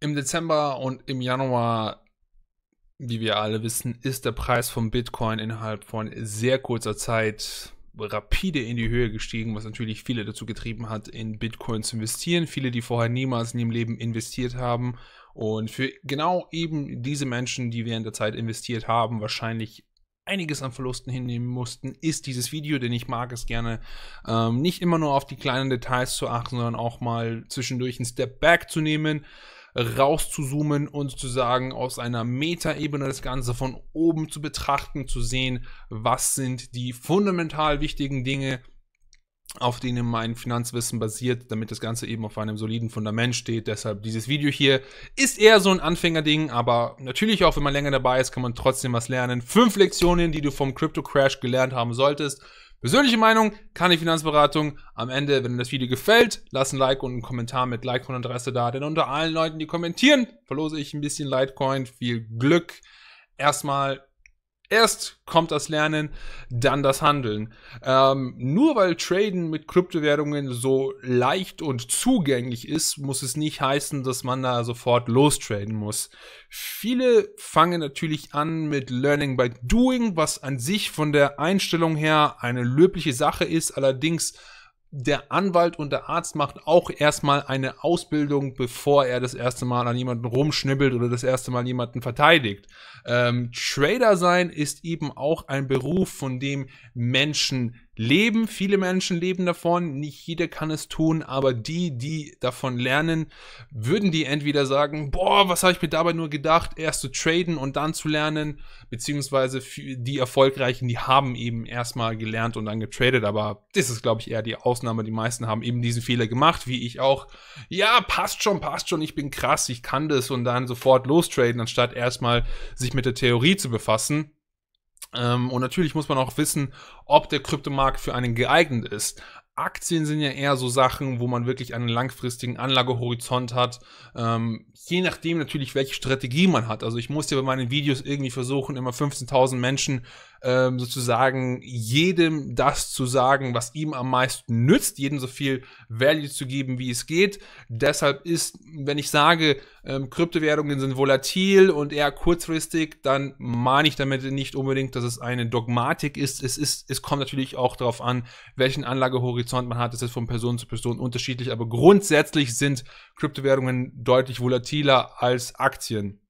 Im Dezember und im Januar, wie wir alle wissen, ist der Preis von Bitcoin innerhalb von sehr kurzer Zeit rapide in die Höhe gestiegen, was natürlich viele dazu getrieben hat, in Bitcoin zu investieren. Viele, die vorher niemals in ihrem Leben investiert haben. Und für genau eben diese Menschen, die während der Zeit investiert haben, wahrscheinlich einiges an Verlusten hinnehmen mussten, ist dieses Video, denn ich mag es gerne, ähm, nicht immer nur auf die kleinen Details zu achten, sondern auch mal zwischendurch einen Step Back zu nehmen rauszuzoomen und zu sagen, aus einer Metaebene das Ganze von oben zu betrachten, zu sehen, was sind die fundamental wichtigen Dinge, auf denen mein Finanzwissen basiert, damit das Ganze eben auf einem soliden Fundament steht. Deshalb dieses Video hier ist eher so ein Anfängerding, aber natürlich auch, wenn man länger dabei ist, kann man trotzdem was lernen. Fünf Lektionen, die du vom Crypto Crash gelernt haben solltest. Persönliche Meinung, keine Finanzberatung. Am Ende, wenn dir das Video gefällt, lass ein Like und einen Kommentar mit Like und Adresse da. Denn unter allen Leuten, die kommentieren, verlose ich ein bisschen Litecoin. Viel Glück. Erstmal Erst kommt das Lernen, dann das Handeln. Ähm, nur weil Traden mit Kryptowährungen so leicht und zugänglich ist, muss es nicht heißen, dass man da sofort lostraden muss. Viele fangen natürlich an mit Learning by Doing, was an sich von der Einstellung her eine löbliche Sache ist, allerdings der Anwalt und der Arzt macht auch erstmal eine Ausbildung, bevor er das erste Mal an jemanden rumschnibbelt oder das erste Mal jemanden verteidigt. Ähm, Trader sein ist eben auch ein Beruf, von dem Menschen leben. Viele Menschen leben davon, nicht jeder kann es tun, aber die, die davon lernen, würden die entweder sagen, boah, was habe ich mir dabei nur gedacht, erst zu traden und dann zu lernen, beziehungsweise die Erfolgreichen, die haben eben erstmal gelernt und dann getradet, aber das ist, glaube ich, eher die Ausnahme. Die meisten haben eben diesen Fehler gemacht, wie ich auch. Ja, passt schon, passt schon, ich bin krass, ich kann das und dann sofort lostraden, anstatt erstmal sich mit der Theorie zu befassen. Ähm, und natürlich muss man auch wissen, ob der Kryptomarkt für einen geeignet ist. Aktien sind ja eher so Sachen, wo man wirklich einen langfristigen Anlagehorizont hat. Ähm, je nachdem natürlich, welche Strategie man hat. Also ich muss ja bei meinen Videos irgendwie versuchen, immer 15.000 Menschen ähm, sozusagen jedem das zu sagen, was ihm am meisten nützt, jedem so viel Value zu geben, wie es geht. Deshalb ist, wenn ich sage, ähm, Kryptowährungen sind volatil und eher kurzfristig, dann meine ich damit nicht unbedingt, dass es eine Dogmatik ist. Es, ist, es kommt natürlich auch darauf an, welchen Anlagehorizont man hat. Es ist von Person zu Person unterschiedlich, aber grundsätzlich sind Kryptowährungen deutlich volatiler als Aktien.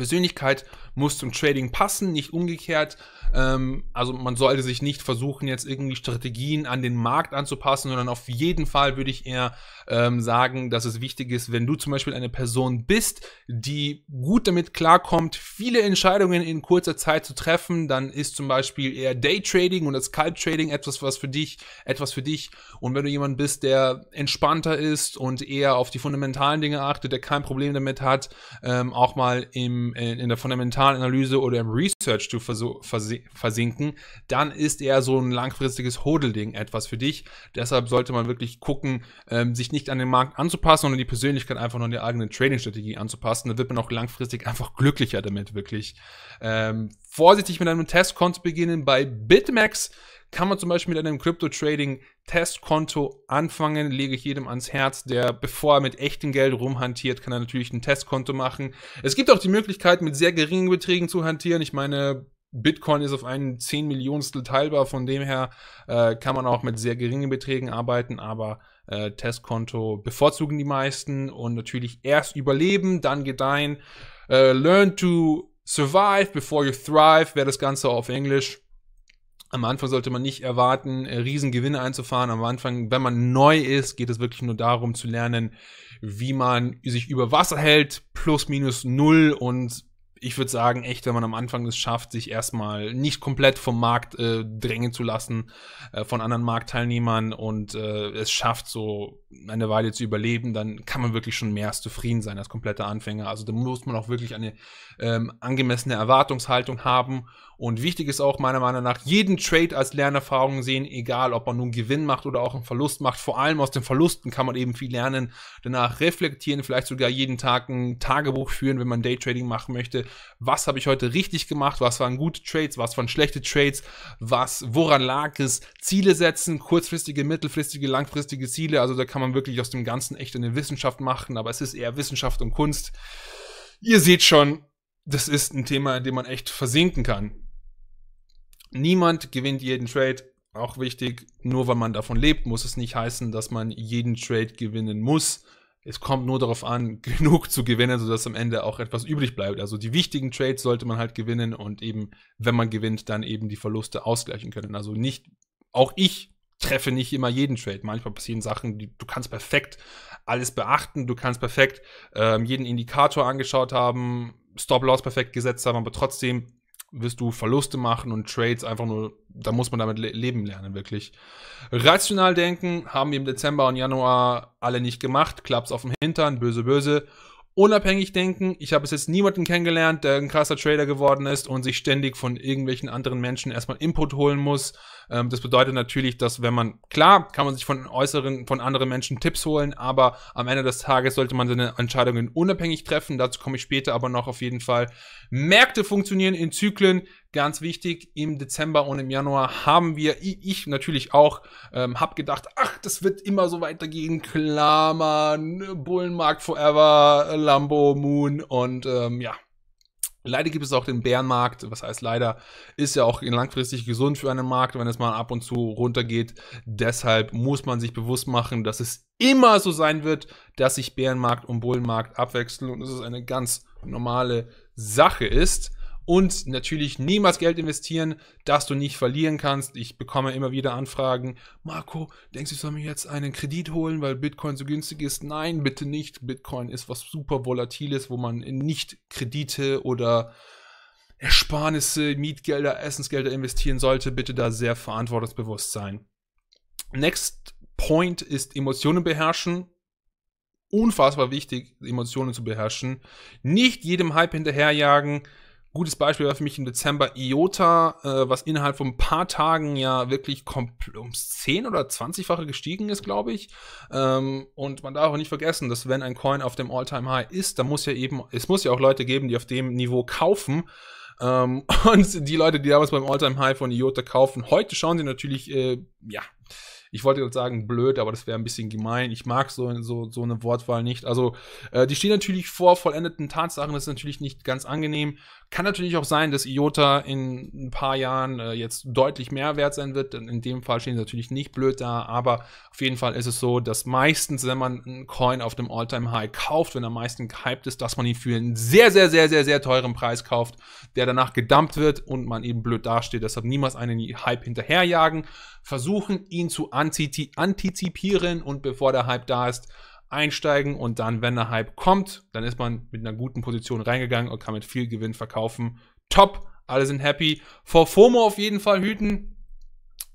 Persönlichkeit muss zum Trading passen, nicht umgekehrt. Ähm, also man sollte sich nicht versuchen, jetzt irgendwie Strategien an den Markt anzupassen, sondern auf jeden Fall würde ich eher ähm, sagen, dass es wichtig ist, wenn du zum Beispiel eine Person bist, die gut damit klarkommt, viele Entscheidungen in kurzer Zeit zu treffen, dann ist zum Beispiel eher Daytrading und das Kalt Trading etwas, was für dich, etwas für dich. Und wenn du jemand bist, der entspannter ist und eher auf die fundamentalen Dinge achtet, der kein Problem damit hat, ähm, auch mal im im, in der Fundamentalanalyse oder im Research zu versinken, dann ist eher so ein langfristiges Hodelding etwas für dich. Deshalb sollte man wirklich gucken, ähm, sich nicht an den Markt anzupassen, sondern die Persönlichkeit einfach nur an die eigene Trading-Strategie anzupassen. Da wird man auch langfristig einfach glücklicher damit, wirklich. Ähm, vorsichtig mit einem Testkonto beginnen. Bei Bitmax kann man zum Beispiel mit einem Crypto-Trading-Testkonto anfangen. Lege ich jedem ans Herz, der, bevor er mit echtem Geld rumhantiert, kann er natürlich ein Testkonto machen. Es gibt auch die Möglichkeit, mit sehr geringen Beträgen zu hantieren. Ich meine, Bitcoin ist auf einen 10 Millionstel teilbar, von dem her äh, kann man auch mit sehr geringen Beträgen arbeiten, aber äh, Testkonto bevorzugen die meisten und natürlich erst überleben, dann gedeihen. Äh, learn to Survive Before You Thrive wäre das Ganze auf Englisch. Am Anfang sollte man nicht erwarten, äh, Riesengewinne einzufahren. Am Anfang, wenn man neu ist, geht es wirklich nur darum zu lernen, wie man sich über Wasser hält, plus minus null. Und ich würde sagen, echt, wenn man am Anfang es schafft, sich erstmal nicht komplett vom Markt äh, drängen zu lassen, äh, von anderen Marktteilnehmern und äh, es schafft so eine Weile zu überleben, dann kann man wirklich schon mehr als zufrieden sein als kompletter Anfänger. Also da muss man auch wirklich eine ähm, angemessene Erwartungshaltung haben. Und wichtig ist auch meiner Meinung nach, jeden Trade als Lernerfahrung sehen, egal ob man nun Gewinn macht oder auch einen Verlust macht. Vor allem aus den Verlusten kann man eben viel lernen. Danach reflektieren, vielleicht sogar jeden Tag ein Tagebuch führen, wenn man Daytrading machen möchte. Was habe ich heute richtig gemacht? Was waren gute Trades? Was waren schlechte Trades? Was, woran lag es? Ziele setzen, kurzfristige, mittelfristige, langfristige Ziele. Also da kann kann man wirklich aus dem Ganzen echt eine Wissenschaft machen, aber es ist eher Wissenschaft und Kunst. Ihr seht schon, das ist ein Thema, in dem man echt versinken kann. Niemand gewinnt jeden Trade, auch wichtig, nur weil man davon lebt, muss es nicht heißen, dass man jeden Trade gewinnen muss. Es kommt nur darauf an, genug zu gewinnen, sodass am Ende auch etwas übrig bleibt. Also die wichtigen Trades sollte man halt gewinnen und eben, wenn man gewinnt, dann eben die Verluste ausgleichen können. Also nicht, auch ich treffe nicht immer jeden Trade. Manchmal passieren Sachen, die, du kannst perfekt alles beachten, du kannst perfekt ähm, jeden Indikator angeschaut haben, Stop-Loss perfekt gesetzt haben, aber trotzdem wirst du Verluste machen und Trades einfach nur, da muss man damit le leben lernen, wirklich. Rational denken haben wir im Dezember und Januar alle nicht gemacht, klappt auf dem Hintern, böse, böse unabhängig denken. Ich habe es jetzt niemanden kennengelernt, der ein krasser Trader geworden ist und sich ständig von irgendwelchen anderen Menschen erstmal Input holen muss. Ähm, das bedeutet natürlich, dass wenn man, klar, kann man sich von äußeren, von anderen Menschen Tipps holen, aber am Ende des Tages sollte man seine Entscheidungen unabhängig treffen. Dazu komme ich später aber noch auf jeden Fall. Märkte funktionieren in Zyklen. Ganz wichtig, im Dezember und im Januar haben wir, ich natürlich auch, ähm, hab gedacht, ach, das wird immer so weitergehen. klar, man, Bullenmarkt Forever, Lambo, Moon und ähm, ja, Leider gibt es auch den Bärenmarkt, was heißt leider, ist ja auch langfristig gesund für einen Markt, wenn es mal ab und zu runtergeht. Deshalb muss man sich bewusst machen, dass es immer so sein wird, dass sich Bärenmarkt und Bullenmarkt abwechseln und dass es eine ganz normale Sache ist. Und natürlich niemals Geld investieren, das du nicht verlieren kannst. Ich bekomme immer wieder Anfragen. Marco, denkst du, ich soll mir jetzt einen Kredit holen, weil Bitcoin so günstig ist? Nein, bitte nicht. Bitcoin ist was super Volatiles, wo man nicht Kredite oder Ersparnisse, Mietgelder, Essensgelder investieren sollte. Bitte da sehr verantwortungsbewusst sein. Next Point ist Emotionen beherrschen unfassbar wichtig, Emotionen zu beherrschen. Nicht jedem Hype hinterherjagen. Gutes Beispiel war für mich im Dezember IOTA, äh, was innerhalb von ein paar Tagen ja wirklich ums 10 oder 20-fache gestiegen ist, glaube ich. Ähm, und man darf auch nicht vergessen, dass wenn ein Coin auf dem All-Time-High ist, dann muss ja eben, es muss ja auch Leute geben, die auf dem Niveau kaufen. Ähm, und die Leute, die damals beim All-Time-High von IOTA kaufen, heute schauen sie natürlich, äh, ja, ich wollte gerade sagen blöd, aber das wäre ein bisschen gemein. Ich mag so, so, so eine Wortwahl nicht. Also, äh, die stehen natürlich vor vollendeten Tatsachen, das ist natürlich nicht ganz angenehm. Kann natürlich auch sein, dass IOTA in ein paar Jahren äh, jetzt deutlich mehr wert sein wird. In dem Fall stehen sie natürlich nicht blöd da, aber auf jeden Fall ist es so, dass meistens, wenn man einen Coin auf dem All-Time-High kauft, wenn er am meisten gehypt ist, dass man ihn für einen sehr, sehr, sehr, sehr, sehr teuren Preis kauft, der danach gedumpt wird und man eben blöd dasteht. Deshalb niemals einen Hype hinterherjagen. Versuchen, ihn zu antizipieren und bevor der Hype da ist, einsteigen und dann, wenn der Hype kommt, dann ist man mit einer guten Position reingegangen und kann mit viel Gewinn verkaufen. Top, alle sind happy. Vor FOMO auf jeden Fall hüten.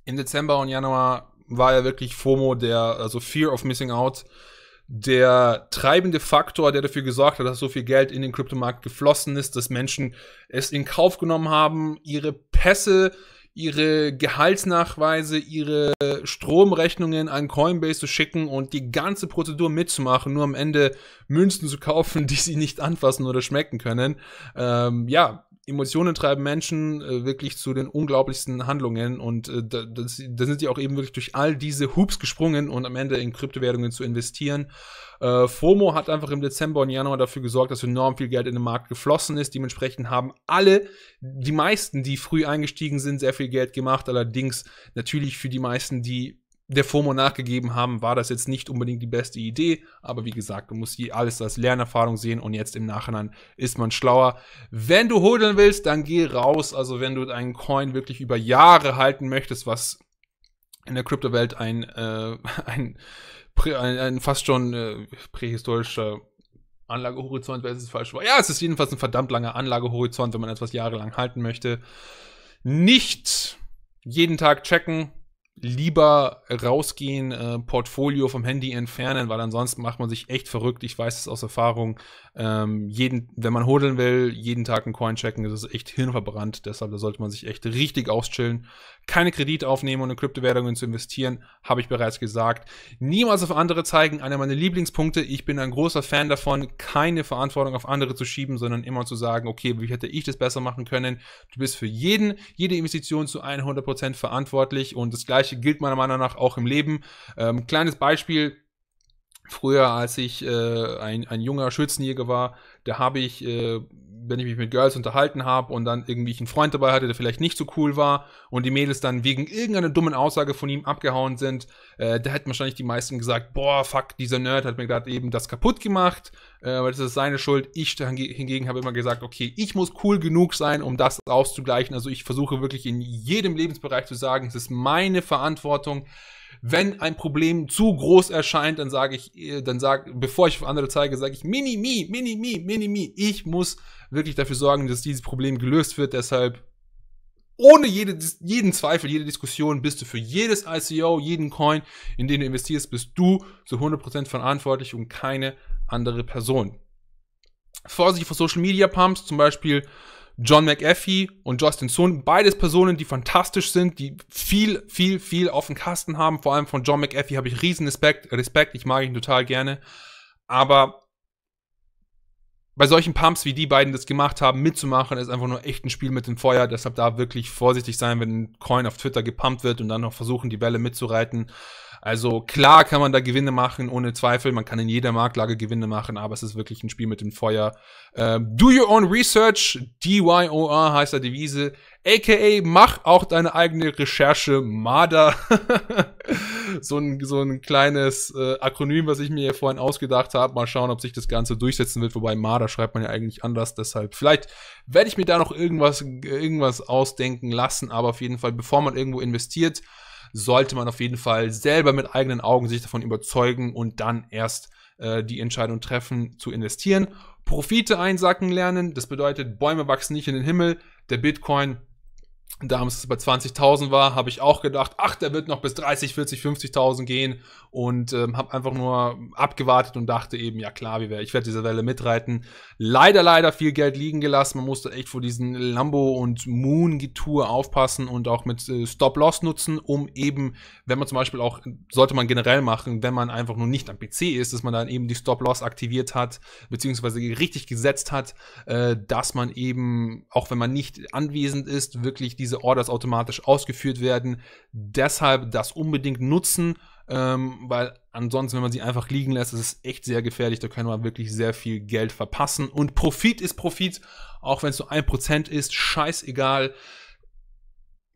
Im Dezember und Januar war ja wirklich FOMO, der, also Fear of Missing Out, der treibende Faktor, der dafür gesorgt hat, dass so viel Geld in den Kryptomarkt geflossen ist, dass Menschen es in Kauf genommen haben, ihre Pässe äh, ihre Gehaltsnachweise, ihre Stromrechnungen an Coinbase zu schicken und die ganze Prozedur mitzumachen, nur am Ende Münzen zu kaufen, die sie nicht anfassen oder schmecken können. Ähm, ja, Emotionen treiben Menschen äh, wirklich zu den unglaublichsten Handlungen und äh, da, sind die auch eben wirklich durch all diese Hoops gesprungen und am Ende in Kryptowährungen zu investieren. Äh, FOMO hat einfach im Dezember und Januar dafür gesorgt, dass enorm viel Geld in den Markt geflossen ist. Dementsprechend haben alle, die meisten, die früh eingestiegen sind, sehr viel Geld gemacht. Allerdings natürlich für die meisten, die der FOMO nachgegeben haben, war das jetzt nicht unbedingt die beste Idee. Aber wie gesagt, man muss alles als Lernerfahrung sehen und jetzt im Nachhinein ist man schlauer. Wenn du hodeln willst, dann geh raus. Also wenn du deinen Coin wirklich über Jahre halten möchtest, was in der Kryptowelt ein, äh, ein, ein, ein, fast schon äh, prähistorischer Anlagehorizont, wäre es falsch war. Ja, es ist jedenfalls ein verdammt langer Anlagehorizont, wenn man etwas jahrelang halten möchte. Nicht jeden Tag checken, lieber rausgehen, äh, Portfolio vom Handy entfernen, weil ansonsten macht man sich echt verrückt. Ich weiß es aus Erfahrung. Ähm, jeden, wenn man hodeln will, jeden Tag ein Coin checken, das ist echt hirnverbrannt. Deshalb da sollte man sich echt richtig auschillen keine Kredite aufnehmen und in Kryptowährungen zu investieren, habe ich bereits gesagt. Niemals auf andere zeigen, einer meiner Lieblingspunkte. Ich bin ein großer Fan davon, keine Verantwortung auf andere zu schieben, sondern immer zu sagen, okay, wie hätte ich das besser machen können? Du bist für jeden, jede Investition zu 100% verantwortlich und das gleiche gilt meiner Meinung nach auch im Leben. Ähm, kleines Beispiel, Früher, als ich äh, ein, ein junger Schützenjäger war, da habe ich äh, wenn ich mich mit Girls unterhalten habe und dann irgendwie ich einen Freund dabei hatte, der vielleicht nicht so cool war und die Mädels dann wegen irgendeiner dummen Aussage von ihm abgehauen sind, äh, da hätten wahrscheinlich die meisten gesagt, boah, fuck, dieser Nerd hat mir gerade eben das kaputt gemacht äh, das ist seine Schuld. Ich hingegen habe immer gesagt, okay, ich muss cool genug sein, um das auszugleichen. Also ich versuche wirklich in jedem Lebensbereich zu sagen, es ist meine Verantwortung. Wenn ein Problem zu groß erscheint, dann sage ich, äh, dann sage, bevor ich auf andere zeige, sage ich, mini mi, mini mi, mini mi. Ich muss wirklich dafür sorgen, dass dieses Problem gelöst wird. Deshalb ohne jede, jeden Zweifel, jede Diskussion bist du für jedes ICO, jeden Coin, in den du investierst, bist du zu 100% verantwortlich und keine andere Person. Vorsicht vor Social Media Pumps, zum Beispiel John McAfee und Justin Sun, beides Personen, die fantastisch sind, die viel, viel, viel auf dem Kasten haben. Vor allem von John McAfee habe ich riesen Respekt, Respekt, ich mag ihn total gerne. Aber bei solchen Pumps, wie die beiden das gemacht haben, mitzumachen, ist einfach nur echt ein Spiel mit dem Feuer. Deshalb da wirklich vorsichtig sein, wenn ein Coin auf Twitter gepumpt wird und dann noch versuchen, die Welle mitzureiten. Also klar kann man da Gewinne machen, ohne Zweifel. Man kann in jeder Marktlage Gewinne machen, aber es ist wirklich ein Spiel mit dem Feuer. Ähm, do your own research, DYOR heißt der Devise, aka mach auch deine eigene Recherche, Marder. so, ein, so ein kleines äh, Akronym, was ich mir hier vorhin ausgedacht habe. Mal schauen, ob sich das Ganze durchsetzen wird. Wobei Marder schreibt man ja eigentlich anders. Deshalb vielleicht werde ich mir da noch irgendwas, irgendwas ausdenken lassen. Aber auf jeden Fall, bevor man irgendwo investiert, sollte man auf jeden Fall selber mit eigenen Augen sich davon überzeugen und dann erst äh, die Entscheidung treffen, zu investieren. Profite einsacken lernen, das bedeutet, Bäume wachsen nicht in den Himmel, der Bitcoin damals es bei 20.000 war, habe ich auch gedacht, ach, der wird noch bis 30, 40, 50.000 gehen und ähm, habe einfach nur abgewartet und dachte eben, ja klar, wie wär, ich werde diese Welle mitreiten. Leider, leider viel Geld liegen gelassen. Man musste echt vor diesen Lambo und Moon Tour aufpassen und auch mit äh, Stop-Loss nutzen, um eben, wenn man zum Beispiel auch, sollte man generell machen, wenn man einfach nur nicht am PC ist, dass man dann eben die Stop-Loss aktiviert hat, beziehungsweise richtig gesetzt hat, äh, dass man eben, auch wenn man nicht anwesend ist, wirklich nicht diese Orders automatisch ausgeführt werden. Deshalb das unbedingt nutzen, ähm, weil ansonsten, wenn man sie einfach liegen lässt, ist es echt sehr gefährlich. Da kann man wirklich sehr viel Geld verpassen. Und Profit ist Profit, auch wenn es nur 1% ist, scheißegal.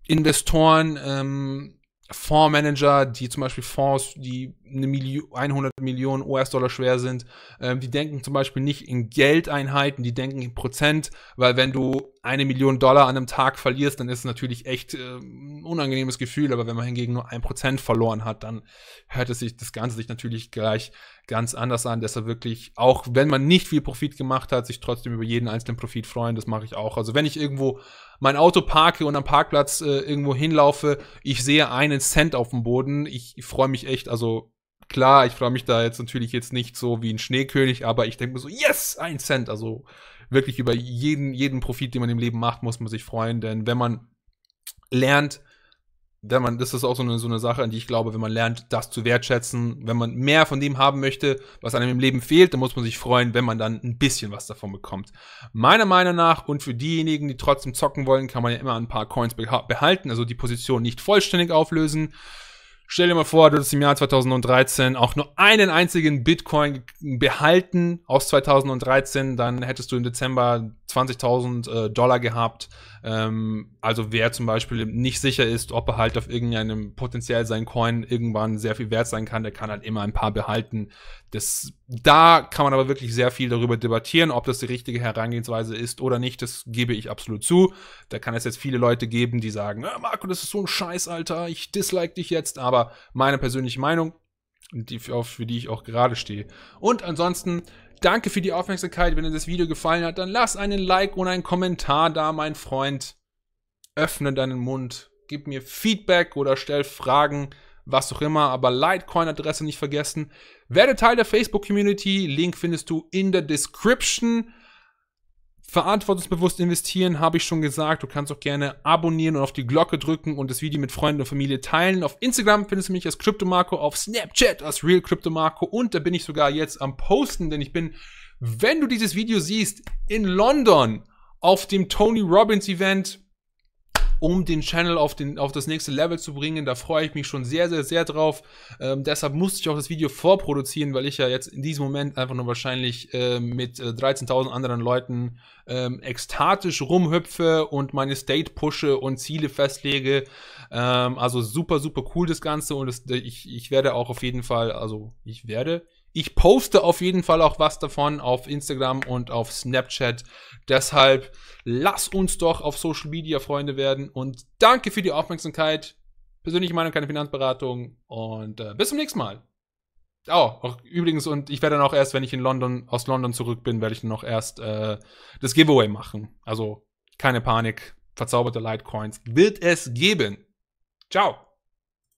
Investoren ähm, Fondsmanager, die zum Beispiel Fonds, die eine Million, 100 Millionen US-Dollar schwer sind, ähm, die denken zum Beispiel nicht in Geldeinheiten, die denken in Prozent, weil wenn du eine Million Dollar an einem Tag verlierst, dann ist es natürlich echt äh, ein unangenehmes Gefühl, aber wenn man hingegen nur ein Prozent verloren hat, dann hört es sich das Ganze sich natürlich gleich ganz anders an, deshalb wirklich, auch wenn man nicht viel Profit gemacht hat, sich trotzdem über jeden einzelnen Profit freuen, das mache ich auch. Also wenn ich irgendwo mein Auto parke und am Parkplatz äh, irgendwo hinlaufe, ich sehe einen Cent auf dem Boden. Ich, ich freue mich echt, also klar, ich freue mich da jetzt natürlich jetzt nicht so wie ein Schneekönig, aber ich denke mir so, yes, ein Cent. Also wirklich über jeden, jeden Profit, den man im Leben macht, muss man sich freuen, denn wenn man lernt, der man, das ist auch so eine, so eine Sache, an die ich glaube, wenn man lernt, das zu wertschätzen, wenn man mehr von dem haben möchte, was einem im Leben fehlt, dann muss man sich freuen, wenn man dann ein bisschen was davon bekommt. Meiner Meinung nach und für diejenigen, die trotzdem zocken wollen, kann man ja immer ein paar Coins behalten, also die Position nicht vollständig auflösen. Stell dir mal vor, du hättest im Jahr 2013 auch nur einen einzigen Bitcoin behalten aus 2013, dann hättest du im Dezember 20.000 äh, Dollar gehabt. Ähm, also wer zum Beispiel nicht sicher ist, ob er halt auf irgendeinem potenziell sein Coin irgendwann sehr viel wert sein kann, der kann halt immer ein paar behalten. Das, da kann man aber wirklich sehr viel darüber debattieren, ob das die richtige Herangehensweise ist oder nicht. Das gebe ich absolut zu. Da kann es jetzt viele Leute geben, die sagen, äh, Marco, das ist so ein Scheiß, Alter, ich dislike dich jetzt. Aber meine persönliche Meinung, die, auf, für die ich auch gerade stehe. Und ansonsten, danke für die Aufmerksamkeit. Wenn dir das Video gefallen hat, dann lass einen Like und einen Kommentar da, mein Freund. Öffne deinen Mund, gib mir Feedback oder stell Fragen, was auch immer. Aber Litecoin-Adresse nicht vergessen. Werde Teil der Facebook-Community. Link findest du in der Description verantwortungsbewusst investieren, habe ich schon gesagt. Du kannst auch gerne abonnieren und auf die Glocke drücken und das Video mit Freunden und Familie teilen. Auf Instagram findest du mich als Kryptomarco, auf Snapchat als Real Kryptomarco und da bin ich sogar jetzt am Posten, denn ich bin, wenn du dieses Video siehst, in London auf dem Tony Robbins Event um den Channel auf, den, auf das nächste Level zu bringen. Da freue ich mich schon sehr, sehr, sehr drauf. Ähm, deshalb musste ich auch das Video vorproduzieren, weil ich ja jetzt in diesem Moment einfach nur wahrscheinlich ähm, äh, mit 13.000 anderen Leuten ähm, ekstatisch rumhüpfe und meine State pushe und Ziele festlege. Ähm, also super, super cool das Ganze und das, ich, ich werde auch auf jeden Fall, also ich werde, ich poste auf jeden Fall auch was davon auf Instagram und auf Snapchat. Deshalb lass uns doch auf Social Media Freunde werden und danke für die Aufmerksamkeit. Persönliche Meinung, keine Finanzberatung und äh, bis zum nächsten Mal. Oh, auch, übrigens, und ich werde dann auch erst, wenn ich in London, aus London zurück bin, werde ich dann noch erst äh, das Giveaway machen. Also keine Panik, verzauberte Litecoins wird es geben. Ciao.